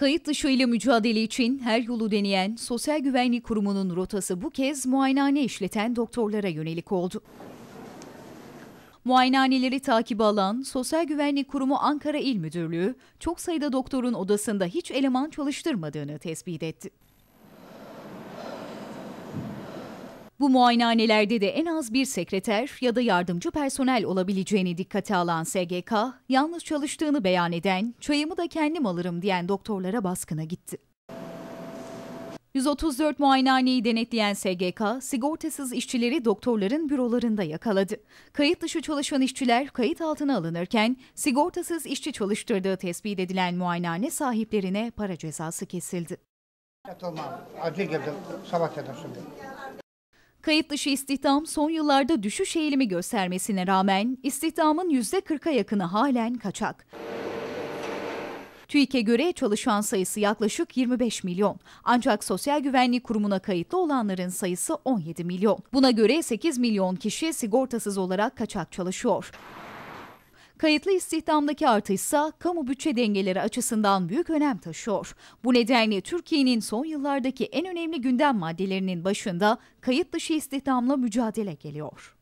Kayıt dışı ile mücadele için her yolu deneyen Sosyal Güvenlik Kurumu'nun rotası bu kez muayenehane işleten doktorlara yönelik oldu. Muayenehaneleri takip alan Sosyal Güvenlik Kurumu Ankara İl Müdürlüğü, çok sayıda doktorun odasında hiç eleman çalıştırmadığını tespit etti. Bu muayenehanelerde de en az bir sekreter ya da yardımcı personel olabileceğini dikkate alan SGK, yalnız çalıştığını beyan eden, çayımı da kendim alırım diyen doktorlara baskına gitti. 134 muayenehaneyi denetleyen SGK, sigortasız işçileri doktorların bürolarında yakaladı. Kayıt dışı çalışan işçiler kayıt altına alınırken, sigortasız işçi çalıştırdığı tespit edilen muayenehane sahiplerine para cezası kesildi. Tamam, acil geldim, sabah şimdi. Kayıt dışı istihdam son yıllarda düşüş eğilimi göstermesine rağmen istihdamın %40'a yakını halen kaçak. TÜİK'e göre çalışan sayısı yaklaşık 25 milyon. Ancak Sosyal Güvenlik Kurumu'na kayıtlı olanların sayısı 17 milyon. Buna göre 8 milyon kişi sigortasız olarak kaçak çalışıyor. Kayıtlı istihdamdaki artışsa kamu bütçe dengeleri açısından büyük önem taşıyor. Bu nedenle Türkiye'nin son yıllardaki en önemli gündem maddelerinin başında kayıt dışı istihdamla mücadele geliyor.